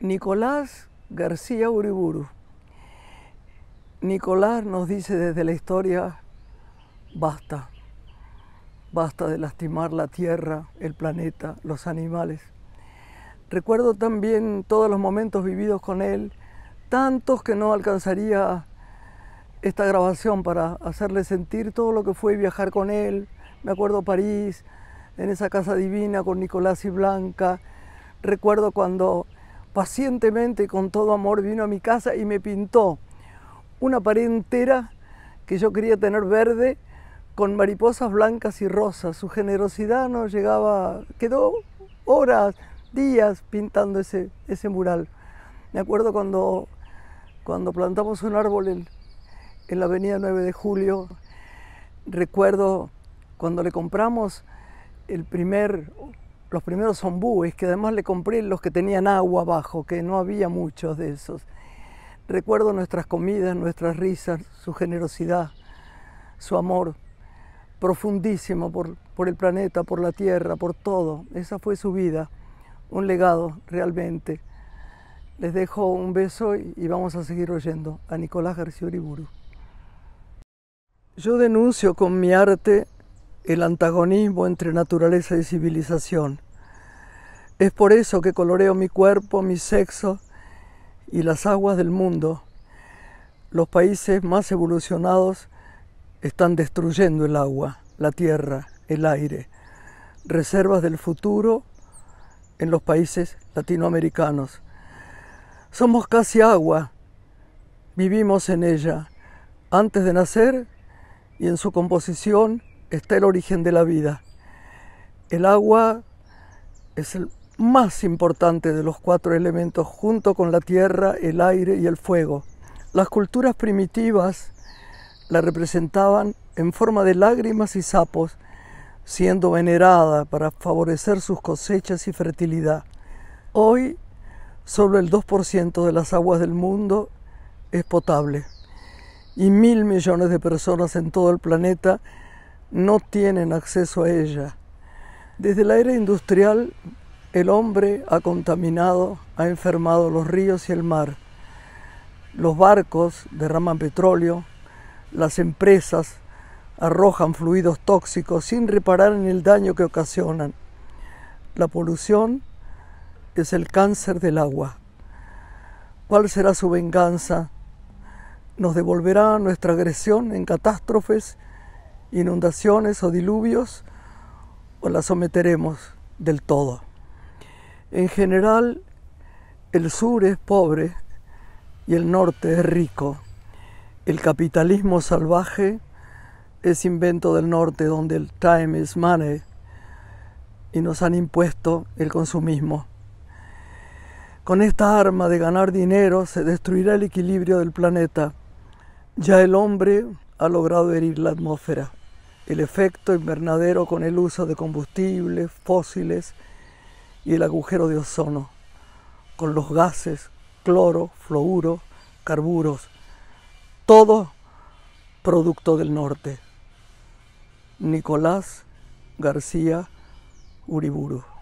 Nicolás García Uriburu. Nicolás nos dice desde la historia, basta, basta de lastimar la tierra, el planeta, los animales. Recuerdo también todos los momentos vividos con él, tantos que no alcanzaría esta grabación para hacerle sentir todo lo que fue viajar con él. Me acuerdo París, en esa casa divina con Nicolás y Blanca. Recuerdo cuando pacientemente, con todo amor, vino a mi casa y me pintó una pared entera que yo quería tener verde con mariposas blancas y rosas. Su generosidad no llegaba, quedó horas, días pintando ese, ese mural. Me acuerdo cuando, cuando plantamos un árbol en, en la avenida 9 de julio, recuerdo cuando le compramos el primer los primeros ombúes, que además le compré los que tenían agua abajo, que no había muchos de esos. Recuerdo nuestras comidas, nuestras risas, su generosidad, su amor profundísimo por, por el planeta, por la tierra, por todo. Esa fue su vida, un legado realmente. Les dejo un beso y vamos a seguir oyendo a Nicolás García Uriburu. Yo denuncio con mi arte el antagonismo entre naturaleza y civilización. Es por eso que coloreo mi cuerpo, mi sexo y las aguas del mundo. Los países más evolucionados están destruyendo el agua, la tierra, el aire, reservas del futuro en los países latinoamericanos. Somos casi agua, vivimos en ella, antes de nacer y en su composición está el origen de la vida. El agua es el más importante de los cuatro elementos junto con la tierra, el aire y el fuego. Las culturas primitivas la representaban en forma de lágrimas y sapos, siendo venerada para favorecer sus cosechas y fertilidad. Hoy, solo el 2% de las aguas del mundo es potable y mil millones de personas en todo el planeta no tienen acceso a ella. Desde la era industrial, el hombre ha contaminado, ha enfermado los ríos y el mar. Los barcos derraman petróleo, las empresas arrojan fluidos tóxicos sin reparar en el daño que ocasionan. La polución es el cáncer del agua. ¿Cuál será su venganza? ¿Nos devolverá nuestra agresión en catástrofes? inundaciones o diluvios o la someteremos del todo. En general, el sur es pobre y el norte es rico. El capitalismo salvaje es invento del norte donde el time is money y nos han impuesto el consumismo. Con esta arma de ganar dinero se destruirá el equilibrio del planeta. Ya el hombre ha logrado herir la atmósfera el efecto invernadero con el uso de combustibles fósiles y el agujero de ozono, con los gases, cloro, fluoro, carburos, todo producto del norte. Nicolás García Uriburu.